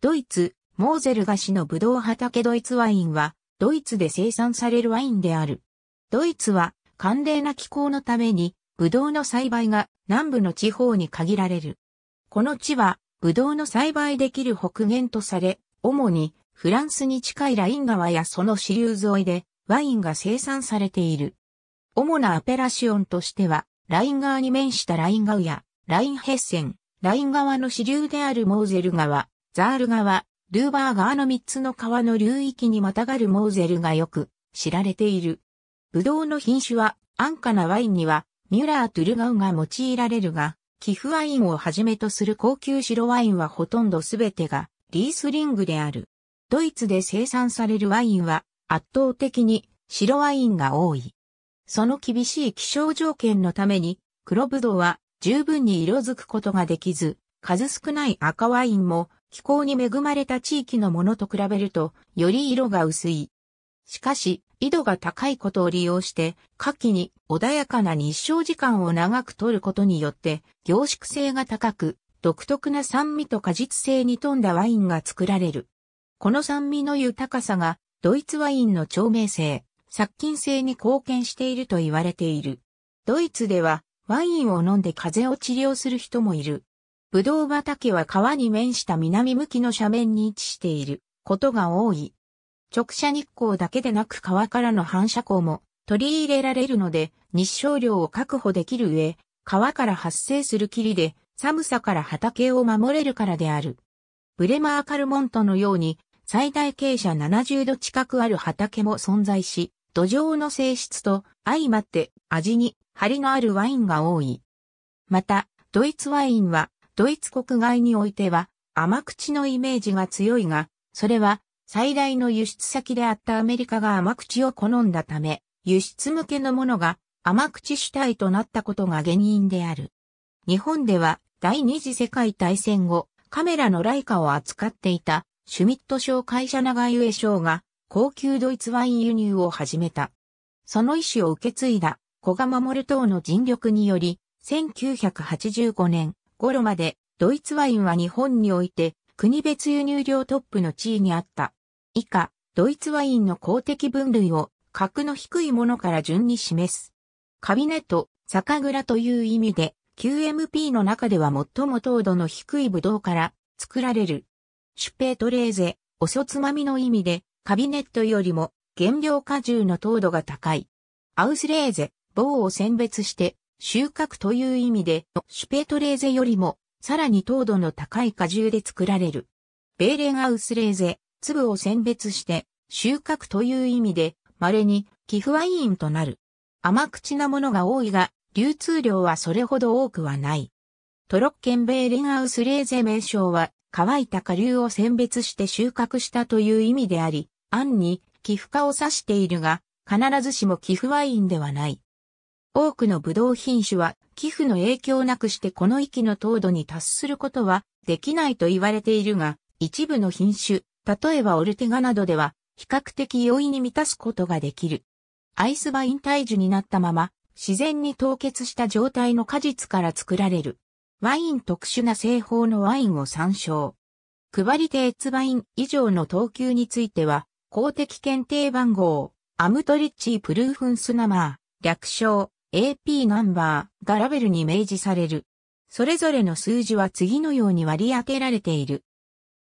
ドイツ、モーゼル菓子のブドウ畑ドイツワインは、ドイツで生産されるワインである。ドイツは、寒冷な気候のために、ブドウの栽培が南部の地方に限られる。この地は、ブドウの栽培できる北限とされ、主にフランスに近いライン川やその支流沿いでワインが生産されている。主なアペラシオンとしては、ライン川に面したライン川や、ラインヘッセン、ライン川の支流であるモーゼル川、ザール川、ルーバー川の3つの川の流域にまたがるモーゼルがよく知られている。ブドウの品種は安価なワインにはミュラー・トゥルガウが用いられるが、寄付ワインをはじめとする高級白ワインはほとんどすべてがリースリングである。ドイツで生産されるワインは圧倒的に白ワインが多い。その厳しい気象条件のために黒ブドウは十分に色づくことができず、数少ない赤ワインも気候に恵まれた地域のものと比べると、より色が薄い。しかし、緯度が高いことを利用して、夏季に穏やかな日照時間を長く取ることによって、凝縮性が高く、独特な酸味と果実性に富んだワインが作られる。この酸味の豊かさが、ドイツワインの長命性、殺菌性に貢献していると言われている。ドイツでは、ワインを飲んで風邪を治療する人もいる。ぶどう畑は川に面した南向きの斜面に位置していることが多い。直射日光だけでなく川からの反射光も取り入れられるので日照量を確保できる上、川から発生する霧で寒さから畑を守れるからである。ブレマーカルモントのように最大傾斜70度近くある畑も存在し、土壌の性質と相まって味に張りのあるワインが多い。また、ドイツワインはドイツ国外においては甘口のイメージが強いが、それは最大の輸出先であったアメリカが甘口を好んだため、輸出向けのものが甘口主体となったことが原因である。日本では第二次世界大戦後、カメラのライカを扱っていたシュミット商会社長上賞が高級ドイツワイン輸入を始めた。その意思を受け継いだ古賀守等の尽力により、1985年、頃までドイツワインは日本において国別輸入量トップの地位にあった。以下、ドイツワインの公的分類を格の低いものから順に示す。カビネット、酒蔵という意味で QMP の中では最も糖度の低いブドウから作られる。シュペートレーゼ、おそつまみの意味でカビネットよりも原料果汁の糖度が高い。アウスレーゼ、棒を選別して収穫という意味で、シュペートレーゼよりも、さらに糖度の高い果汁で作られる。ベーレンアウスレーゼ、粒を選別して、収穫という意味で、稀に、寄付ワインとなる。甘口なものが多いが、流通量はそれほど多くはない。トロッケンベーレンアウスレーゼ名称は、乾いた下流を選別して収穫したという意味であり、暗に寄付化を指しているが、必ずしも寄付ワインではない。多くのブドウ品種は寄付の影響なくしてこの域の糖度に達することはできないと言われているが、一部の品種、例えばオルテガなどでは比較的容易に満たすことができる。アイスバイン体樹になったまま自然に凍結した状態の果実から作られる。ワイン特殊な製法のワインを参照。配り手ツバイン以上の等級については公的検定番号アムトリッチープルーフンスナマー略称 AP ナンバーがラベルに明示される。それぞれの数字は次のように割り当てられている。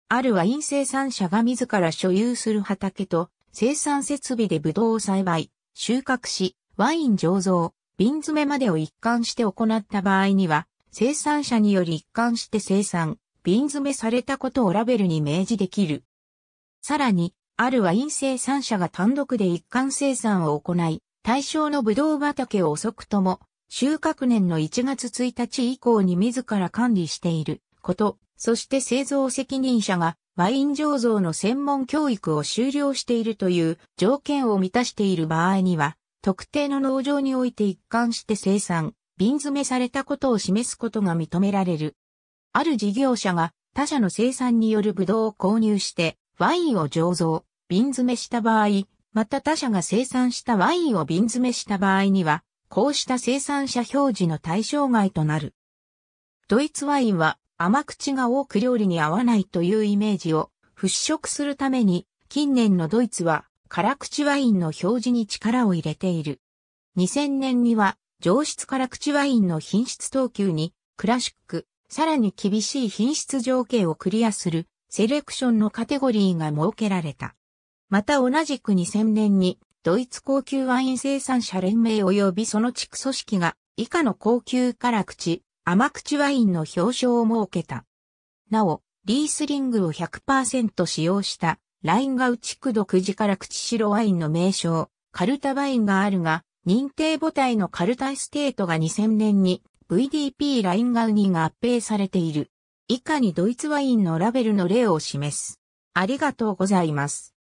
あるワイン生産者が自ら所有する畑と生産設備でブドウを栽培、収穫し、ワイン醸造、瓶詰めまでを一貫して行った場合には、生産者により一貫して生産、瓶詰めされたことをラベルに明示できる。さらに、あるワイン生産者が単独で一貫生産を行い、対象のブドウ畑を遅くとも、収穫年の1月1日以降に自ら管理していること、そして製造責任者がワイン醸造の専門教育を修了しているという条件を満たしている場合には、特定の農場において一貫して生産、瓶詰めされたことを示すことが認められる。ある事業者が他社の生産によるブドウを購入してワインを醸造、瓶詰めした場合、また他社が生産したワインを瓶詰めした場合には、こうした生産者表示の対象外となる。ドイツワインは甘口が多く料理に合わないというイメージを払拭するために、近年のドイツは辛口ワインの表示に力を入れている。2000年には上質辛口ワインの品質等級にクラシック、さらに厳しい品質条件をクリアするセレクションのカテゴリーが設けられた。また同じく2000年に、ドイツ高級ワイン生産者連盟及びその地区組織が、以下の高級辛口、甘口ワインの表彰を設けた。なお、リースリングを100%使用した、ラインガウ地区独自辛口白ワインの名称、カルタワインがあるが、認定母体のカルタエステートが2000年に VDP ラインガウに合併されている。以下にドイツワインのラベルの例を示す。ありがとうございます。